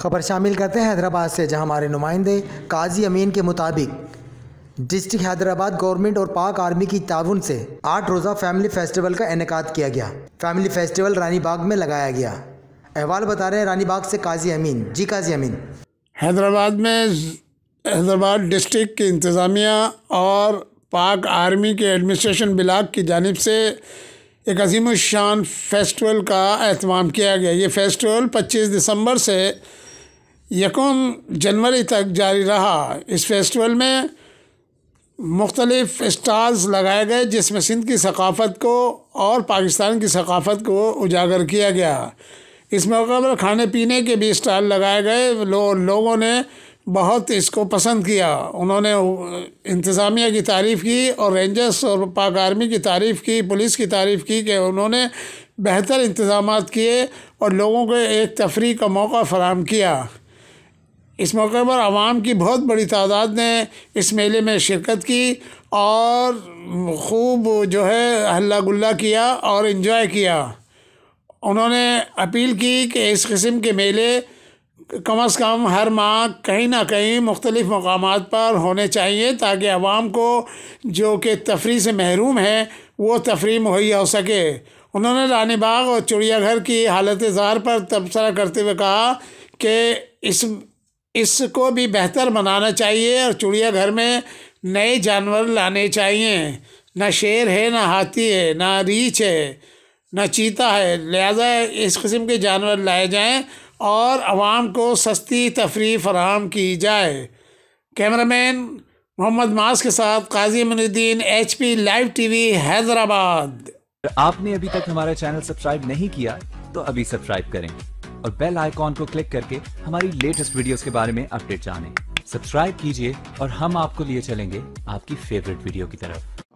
खबर शामिल करते हैं हैदराबाद से जहां हमारे नुमाइंदे काजी अमीन के मुताबिक डिस्ट्रिक्ट हैदराबाद गवर्नमेंट और पाक आर्मी की ताउन से आठ रोज़ा फैमिली फेस्टिवल का इनका किया गया फैमिली फेस्टिवल रानी बाग में लगाया गया अहवाल बता रहे हैं रानी बाग से काजी अमीन जी काजी अमीन हैदराबाद में हैदराबाद डिस्ट्रिक्ट की इंतज़ामिया और पाक आर्मी के एडमिनिस्ट्रेशन ब्लाक की जानब से एक अजीम शान फेस्टिवल का अहतमाम किया गया ये फेस्टिवल 25 दिसंबर से यकम जनवरी तक जारी रहा इस फेस्टिवल में मुख्तलिफ स्टाल्स लगाए गए जिसमें सिंध की सकाफ़त को और पाकिस्तान की सकाफ़त को उजागर किया गया इस मौके पर खाने पीने के भी स्टाल लगाए गए लो, लोगों ने बहुत इसको पसंद किया उन्होंने इंतज़ामिया की तारीफ़ की और रेंजर्स और पाक आर्मी की तारीफ़ की पुलिस की तारीफ़ की कि उन्होंने बेहतर इंतज़ाम किए और लोगों को एक तफरी का मौका फराम किया इस मौके पर आवाम की बहुत बड़ी तादाद ने इस मेले में शिरकत की और खूब जो है हल्ला गुल्ला किया और इन्जॉय किया उन्होंने अपील की कि इस किस्म के मेले कम अज़ कम हर माह कहीं ना कहीं मुख्तलिफ़ मकाम पर होने चाहिए ताकि आवाम को जो कि तफरी से महरूम है वो तफरी मुहैया हो सके उन्होंने रानी बाग और चिड़ियाघर की हालत ज़ार पर तबसरा करते हुए कहा कि इस इसको भी बेहतर बनाना चाहिए और चिड़ियाघर में नए जानवर लाने चाहिए ना शेर है ना हाथी है ना रीछ है ना चीता है लिहाजा इस किस्म के जानवर लाए जाएं और आवाम को सस्ती तफरी फराहम की जाए कैमरामैन मोहम्मद मास के साथ Qazi Manuddin H P live TV Hyderabad आपने अभी तक हमारा चैनल सब्सक्राइब नहीं किया तो अभी सब्सक्राइब करें और बेल आइकॉन को क्लिक करके हमारी लेटेस्ट वीडियोस के बारे में अपडेट जानें। सब्सक्राइब कीजिए और हम आपको लिए चलेंगे आपकी फेवरेट वीडियो की तरफ